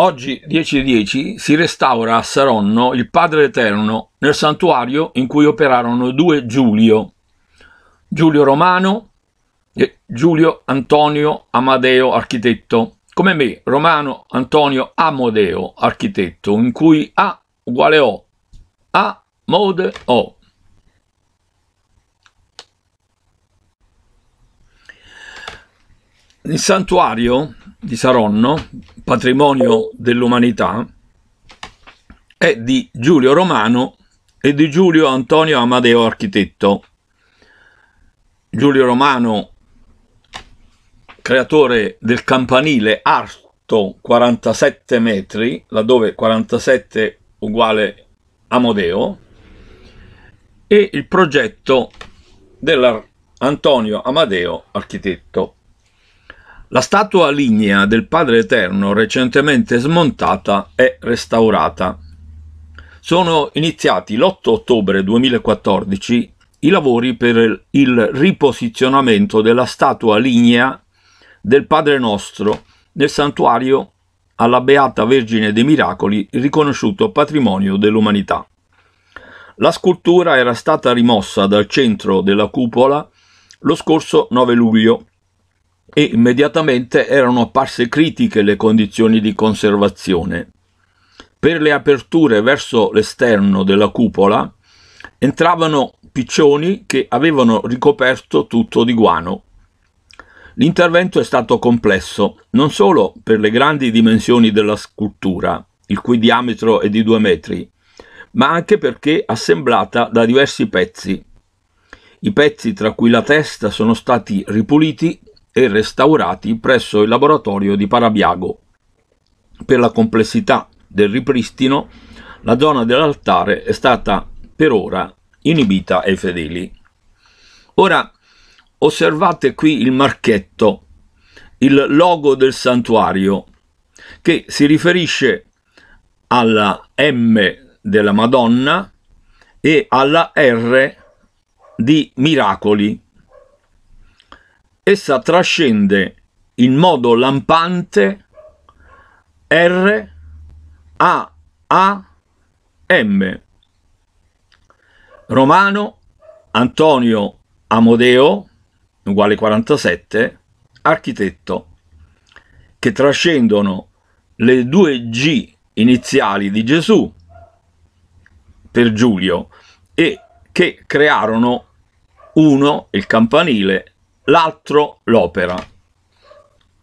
Oggi 10.10 10, si restaura a Saronno il Padre Eterno nel santuario in cui operarono due Giulio, Giulio Romano e Giulio Antonio Amadeo Architetto. Come me, Romano Antonio Amodeo Architetto, in cui A uguale O, A mode O. Il santuario di Saronno, patrimonio dell'umanità, è di Giulio Romano e di Giulio Antonio Amadeo Architetto. Giulio Romano, creatore del campanile alto 47 metri, laddove 47 uguale Amodeo, e il progetto dell'Antonio Amadeo Architetto. La statua lignea del Padre Eterno, recentemente smontata, è restaurata. Sono iniziati l'8 ottobre 2014 i lavori per il riposizionamento della statua lignea del Padre Nostro nel santuario alla Beata Vergine dei Miracoli, riconosciuto patrimonio dell'umanità. La scultura era stata rimossa dal centro della cupola lo scorso 9 luglio e immediatamente erano apparse critiche le condizioni di conservazione. Per le aperture verso l'esterno della cupola entravano piccioni che avevano ricoperto tutto di guano. L'intervento è stato complesso non solo per le grandi dimensioni della scultura, il cui diametro è di due metri, ma anche perché assemblata da diversi pezzi. I pezzi tra cui la testa sono stati ripuliti e restaurati presso il laboratorio di Parabiago. Per la complessità del ripristino, la zona dell'altare è stata per ora inibita ai fedeli. Ora osservate qui il marchetto, il logo del santuario, che si riferisce alla M della Madonna e alla R di miracoli essa trascende in modo lampante R A A M. Romano Antonio Amodeo, uguale 47, architetto, che trascendono le due G iniziali di Gesù per Giulio e che crearono uno, il campanile, l'altro l'opera.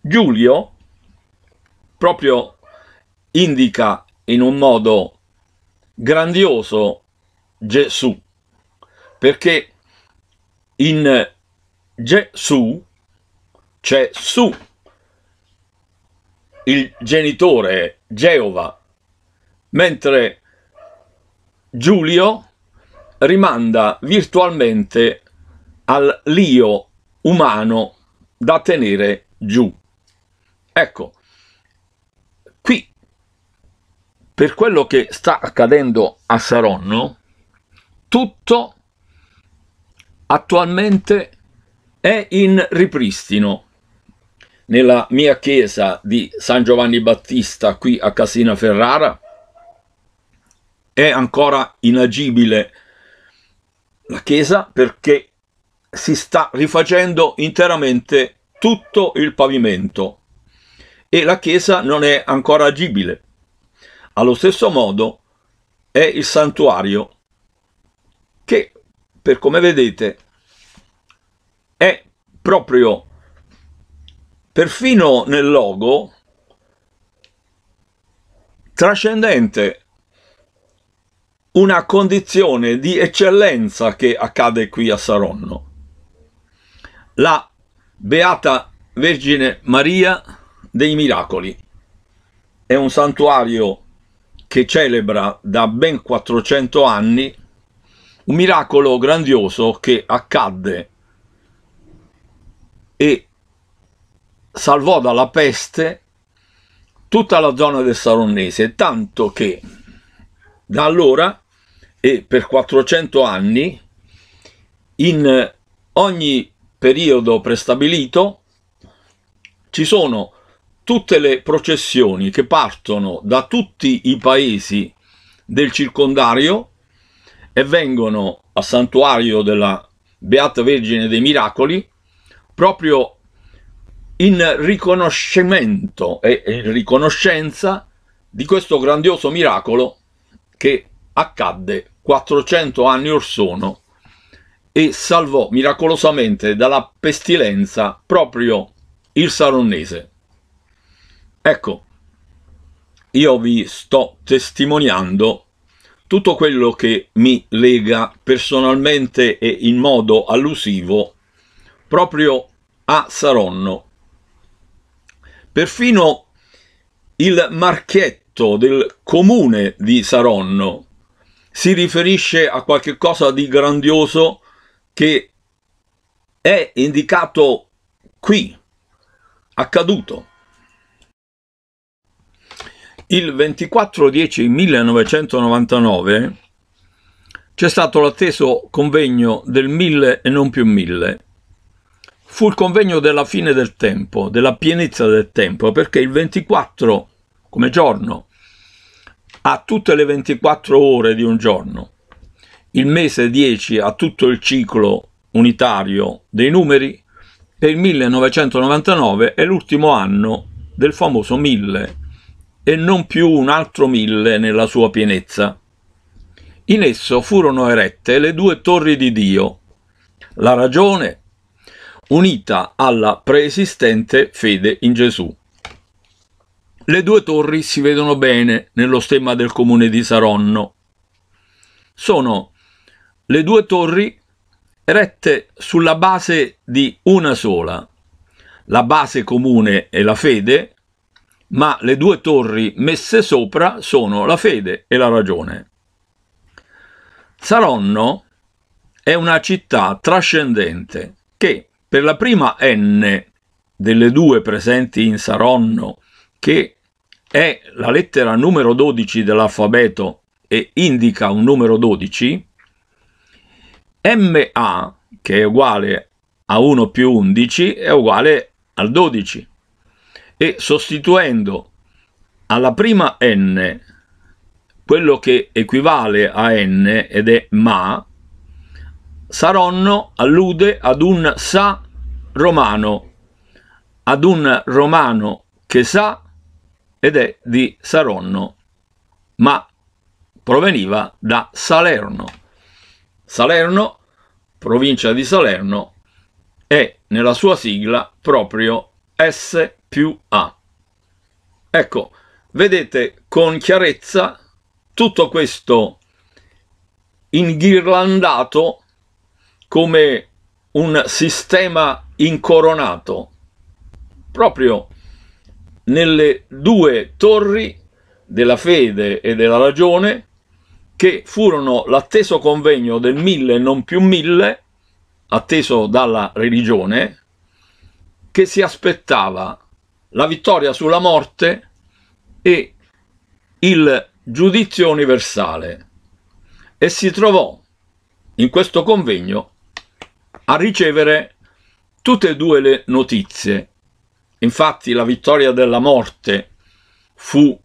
Giulio proprio indica in un modo grandioso Gesù, perché in Gesù c'è su il genitore Geova, mentre Giulio rimanda virtualmente all'io umano da tenere giù. Ecco, qui per quello che sta accadendo a Saronno, tutto attualmente è in ripristino. Nella mia chiesa di San Giovanni Battista qui a Casina Ferrara è ancora inagibile la chiesa perché si sta rifacendo interamente tutto il pavimento e la chiesa non è ancora agibile. Allo stesso modo è il santuario che, per come vedete, è proprio perfino nel logo trascendente una condizione di eccellenza che accade qui a Saronno la Beata Vergine Maria dei Miracoli. È un santuario che celebra da ben 400 anni un miracolo grandioso che accadde e salvò dalla peste tutta la zona del Saronnese, tanto che da allora e per 400 anni in ogni periodo prestabilito, ci sono tutte le processioni che partono da tutti i paesi del circondario e vengono al santuario della Beata Vergine dei Miracoli proprio in riconoscimento e in riconoscenza di questo grandioso miracolo che accadde 400 anni or sono e salvò miracolosamente dalla pestilenza proprio il Saronnese. Ecco, io vi sto testimoniando tutto quello che mi lega personalmente e in modo allusivo proprio a Saronno. Perfino il marchetto del comune di Saronno si riferisce a qualche cosa di grandioso che è indicato qui, accaduto. Il 24-10-1999 c'è stato l'atteso convegno del mille e non più mille. Fu il convegno della fine del tempo, della pienezza del tempo, perché il 24 come giorno, a tutte le 24 ore di un giorno, il mese 10 a tutto il ciclo unitario dei numeri e il 1999 è l'ultimo anno del famoso 1000 e non più un altro 1000 nella sua pienezza. In esso furono erette le due torri di Dio, la ragione unita alla preesistente fede in Gesù. Le due torri si vedono bene nello stemma del comune di Saronno. Sono le due torri erette sulla base di una sola. La base comune è la fede, ma le due torri messe sopra sono la fede e la ragione. Saronno è una città trascendente che per la prima N delle due presenti in Saronno, che è la lettera numero 12 dell'alfabeto e indica un numero 12, MA, che è uguale a 1 più 11, è uguale al 12. E sostituendo alla prima n quello che equivale a n ed è ma, Saronno allude ad un sa romano, ad un romano che sa ed è di Saronno, ma proveniva da Salerno. Salerno, provincia di Salerno e nella sua sigla proprio S più A. Ecco, vedete con chiarezza tutto questo inghirlandato come un sistema incoronato proprio nelle due torri della fede e della ragione che furono l'atteso convegno del mille e non più mille, atteso dalla religione, che si aspettava la vittoria sulla morte e il giudizio universale e si trovò in questo convegno a ricevere tutte e due le notizie. Infatti la vittoria della morte fu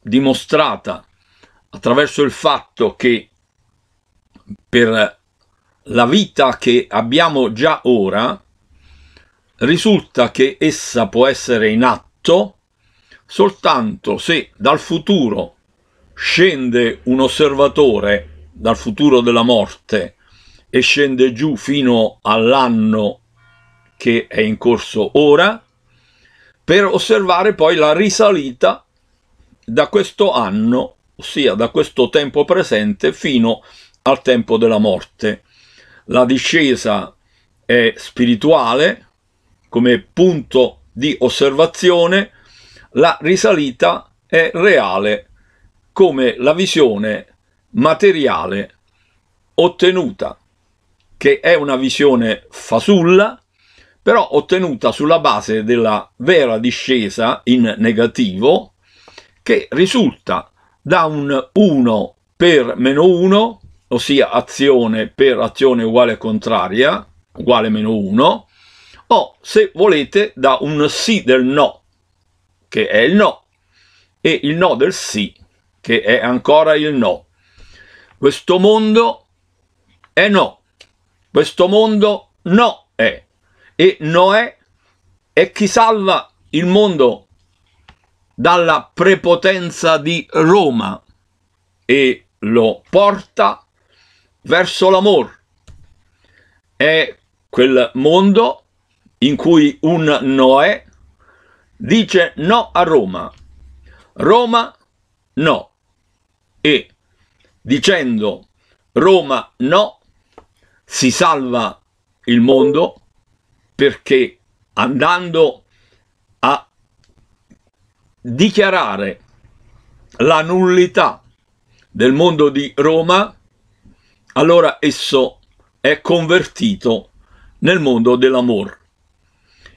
dimostrata attraverso il fatto che per la vita che abbiamo già ora risulta che essa può essere in atto soltanto se dal futuro scende un osservatore dal futuro della morte e scende giù fino all'anno che è in corso ora per osservare poi la risalita da questo anno ossia da questo tempo presente fino al tempo della morte. La discesa è spirituale come punto di osservazione, la risalita è reale come la visione materiale ottenuta, che è una visione fasulla, però ottenuta sulla base della vera discesa in negativo, che risulta da un 1 per meno 1, ossia azione per azione uguale contraria, uguale meno 1, o se volete da un sì del no, che è il no, e il no del sì, che è ancora il no. Questo mondo è no, questo mondo no è, e Noè è chi salva il mondo dalla prepotenza di Roma e lo porta verso l'amor. È quel mondo in cui un Noè dice no a Roma, Roma no, e dicendo Roma no, si salva il mondo perché andando dichiarare la nullità del mondo di Roma, allora esso è convertito nel mondo dell'amor.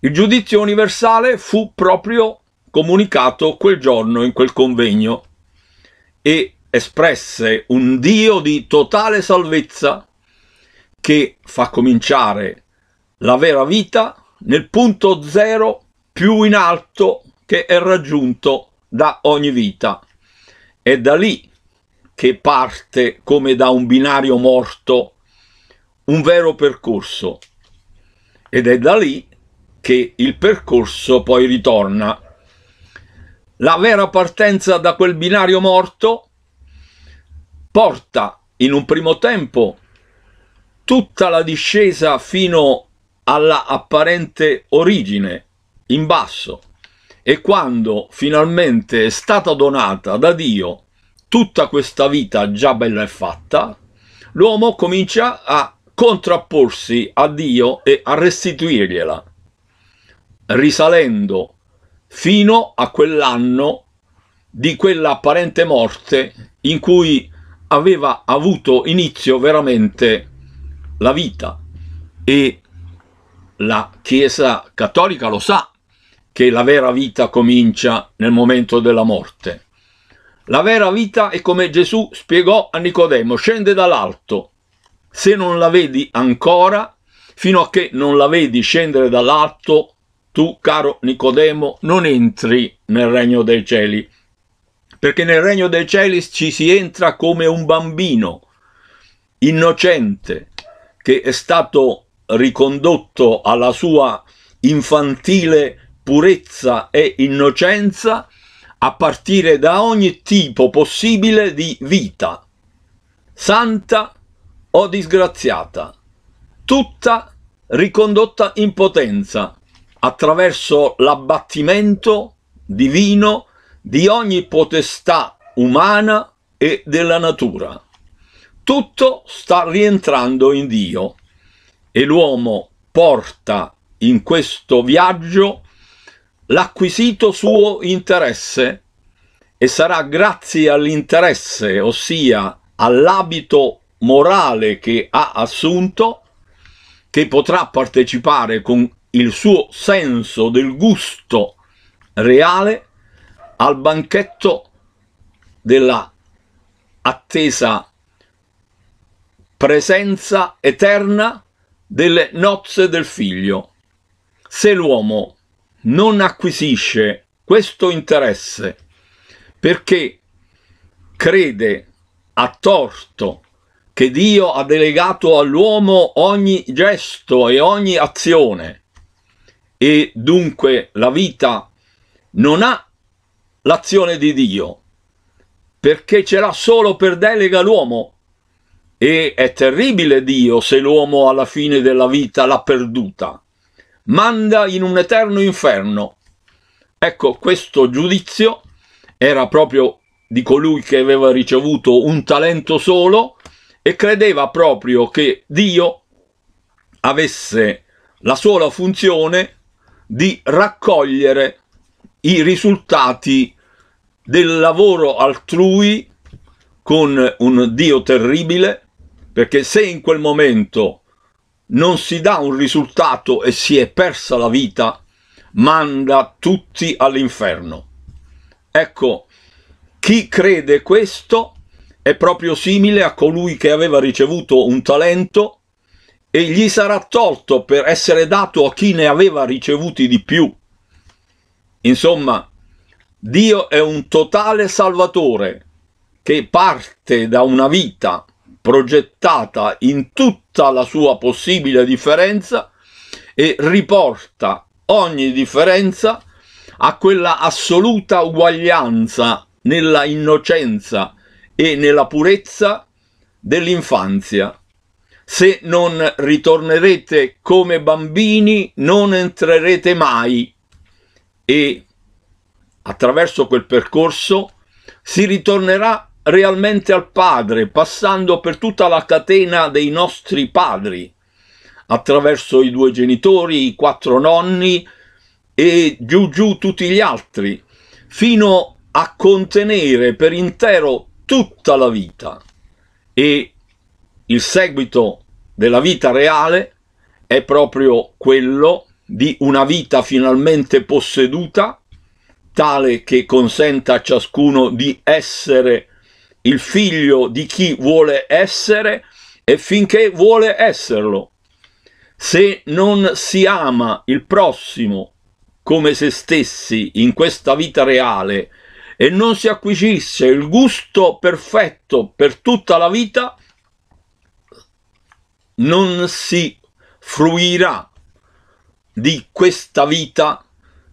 Il giudizio universale fu proprio comunicato quel giorno in quel convegno e espresse un Dio di totale salvezza che fa cominciare la vera vita nel punto zero più in alto che è raggiunto da ogni vita. È da lì che parte, come da un binario morto, un vero percorso. Ed è da lì che il percorso poi ritorna. La vera partenza da quel binario morto porta in un primo tempo tutta la discesa fino alla apparente origine, in basso, e quando finalmente è stata donata da Dio tutta questa vita già bella e fatta, l'uomo comincia a contrapporsi a Dio e a restituirgliela, risalendo fino a quell'anno di quella apparente morte in cui aveva avuto inizio veramente la vita e la Chiesa cattolica lo sa che la vera vita comincia nel momento della morte. La vera vita è come Gesù spiegò a Nicodemo, scende dall'alto. Se non la vedi ancora, fino a che non la vedi scendere dall'alto, tu, caro Nicodemo, non entri nel regno dei cieli. Perché nel regno dei cieli ci si entra come un bambino innocente che è stato ricondotto alla sua infantile vita purezza e innocenza a partire da ogni tipo possibile di vita, santa o disgraziata, tutta ricondotta in potenza attraverso l'abbattimento divino di ogni potestà umana e della natura. Tutto sta rientrando in Dio e l'uomo porta in questo viaggio l'acquisito suo interesse e sarà grazie all'interesse, ossia all'abito morale che ha assunto, che potrà partecipare con il suo senso del gusto reale al banchetto della attesa presenza eterna delle nozze del figlio. Se l'uomo non acquisisce questo interesse perché crede a torto che Dio ha delegato all'uomo ogni gesto e ogni azione e dunque la vita non ha l'azione di Dio perché ce l'ha solo per delega l'uomo e è terribile Dio se l'uomo alla fine della vita l'ha perduta manda in un eterno inferno. Ecco, questo giudizio era proprio di colui che aveva ricevuto un talento solo e credeva proprio che Dio avesse la sola funzione di raccogliere i risultati del lavoro altrui con un Dio terribile, perché se in quel momento non si dà un risultato e si è persa la vita, manda tutti all'inferno. Ecco, chi crede questo è proprio simile a colui che aveva ricevuto un talento e gli sarà tolto per essere dato a chi ne aveva ricevuti di più. Insomma, Dio è un totale salvatore che parte da una vita progettata in tutta la sua possibile differenza e riporta ogni differenza a quella assoluta uguaglianza nella innocenza e nella purezza dell'infanzia. Se non ritornerete come bambini non entrerete mai e attraverso quel percorso si ritornerà realmente al Padre, passando per tutta la catena dei nostri padri, attraverso i due genitori, i quattro nonni e giù giù tutti gli altri, fino a contenere per intero tutta la vita. E il seguito della vita reale è proprio quello di una vita finalmente posseduta, tale che consenta a ciascuno di essere il figlio di chi vuole essere e finché vuole esserlo. Se non si ama il prossimo come se stessi in questa vita reale e non si acquisisce il gusto perfetto per tutta la vita, non si fruirà di questa vita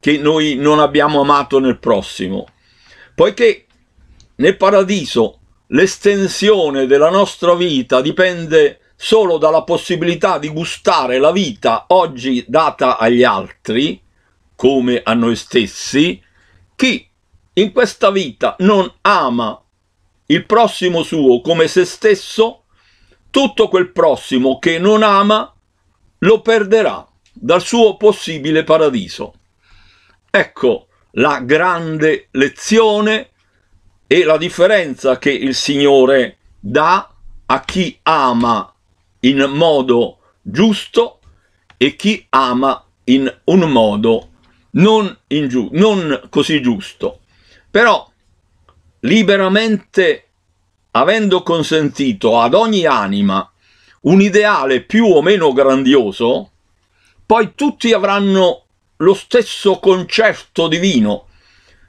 che noi non abbiamo amato nel prossimo, poiché nel paradiso L'estensione della nostra vita dipende solo dalla possibilità di gustare la vita oggi data agli altri, come a noi stessi, chi in questa vita non ama il prossimo suo come se stesso, tutto quel prossimo che non ama lo perderà dal suo possibile paradiso. Ecco la grande lezione e la differenza che il Signore dà a chi ama in modo giusto e chi ama in un modo non, giu non così giusto. Però liberamente avendo consentito ad ogni anima un ideale più o meno grandioso, poi tutti avranno lo stesso concerto divino,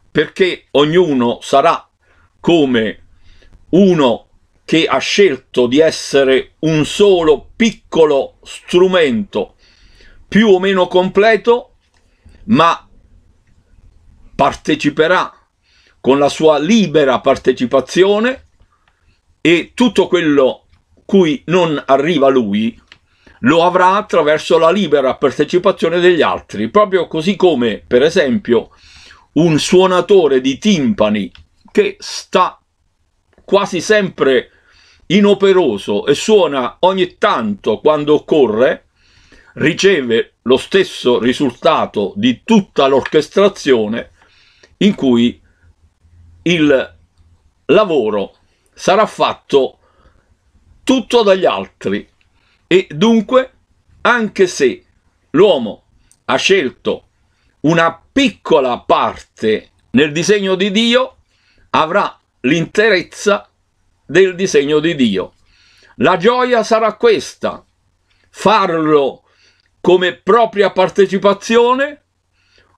perché ognuno sarà come uno che ha scelto di essere un solo piccolo strumento più o meno completo, ma parteciperà con la sua libera partecipazione e tutto quello cui non arriva lui lo avrà attraverso la libera partecipazione degli altri, proprio così come, per esempio, un suonatore di timpani che sta quasi sempre inoperoso e suona ogni tanto quando occorre, riceve lo stesso risultato di tutta l'orchestrazione in cui il lavoro sarà fatto tutto dagli altri e dunque anche se l'uomo ha scelto una piccola parte nel disegno di Dio avrà l'interezza del disegno di Dio. La gioia sarà questa, farlo come propria partecipazione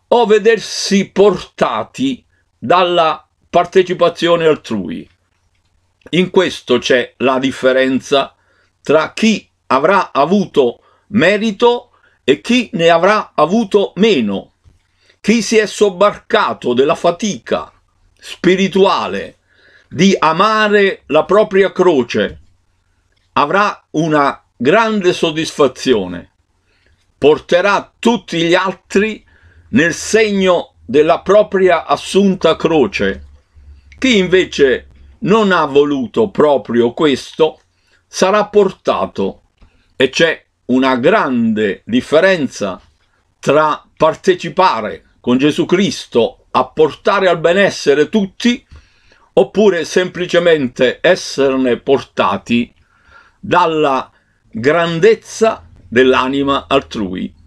o vedersi portati dalla partecipazione altrui. In questo c'è la differenza tra chi avrà avuto merito e chi ne avrà avuto meno, chi si è sobbarcato della fatica, spirituale di amare la propria croce avrà una grande soddisfazione, porterà tutti gli altri nel segno della propria assunta croce. Chi invece non ha voluto proprio questo sarà portato e c'è una grande differenza tra partecipare con Gesù Cristo a portare al benessere tutti oppure semplicemente esserne portati dalla grandezza dell'anima altrui.